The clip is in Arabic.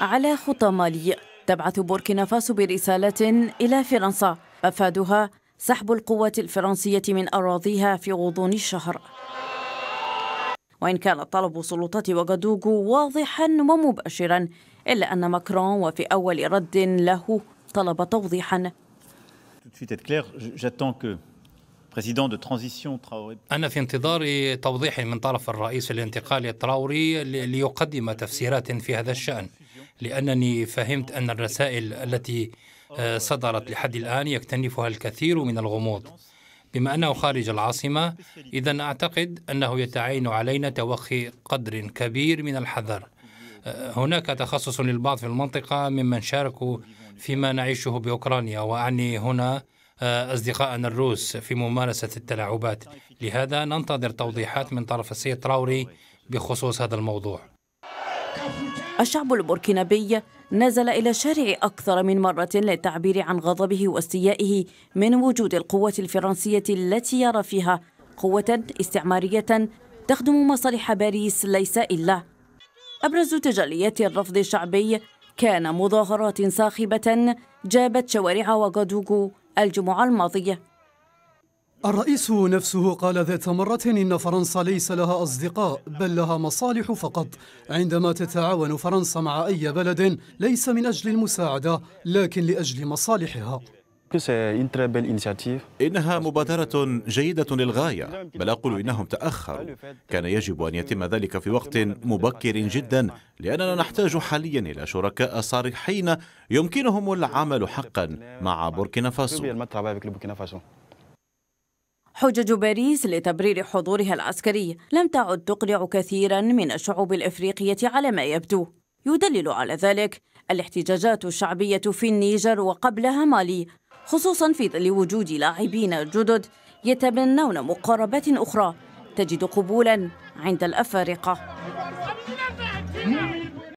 على خطى مالي تبعث بوركينا فاسو برسالة إلى فرنسا مفادها سحب القوات الفرنسية من أراضيها في غضون الشهر وإن كان طلب سلطات وغادوغو واضحا ومباشرا إلا أن ماكرون وفي أول رد له طلب توضيحا أنا في انتظار توضيح من طرف الرئيس الانتقالي التراوري ليقدم تفسيرات في هذا الشأن لأنني فهمت أن الرسائل التي آه، صدرت لحد الآن يكتنفها الكثير من الغموض بما أنه خارج العاصمة إذا أعتقد أنه يتعين علينا توخي قدر كبير من الحذر آه، هناك تخصص للبعض في المنطقة ممن شاركوا فيما نعيشه بأوكرانيا وأعني هنا آه، أصدقائنا الروس في ممارسة التلاعبات لهذا ننتظر توضيحات من طرف السيد تراوري بخصوص هذا الموضوع الشعب البوركينابي نزل إلى الشارع أكثر من مرة للتعبير عن غضبه واستيائه من وجود القوة الفرنسية التي يرى فيها قوة استعمارية تخدم مصالح باريس ليس إلا أبرز تجليات الرفض الشعبي كان مظاهرات صاخبة جابت شوارع وغادوغو الجمعة الماضية الرئيس نفسه قال ذات مرة إن فرنسا ليس لها أصدقاء بل لها مصالح فقط عندما تتعاون فرنسا مع أي بلد ليس من أجل المساعدة لكن لأجل مصالحها إنها مبادرة جيدة للغاية بل أقول إنهم تأخروا كان يجب أن يتم ذلك في وقت مبكر جدا لأننا نحتاج حاليا إلى شركاء صارحين يمكنهم العمل حقا مع بوركينا فاسو حجج باريس لتبرير حضورها العسكري لم تعد تقنع كثيرا من الشعوب الإفريقية على ما يبدو يدلل على ذلك الاحتجاجات الشعبية في النيجر وقبلها مالي خصوصا في ظل وجود لاعبين جدد يتبنون مقاربات أخرى تجد قبولا عند الأفارقة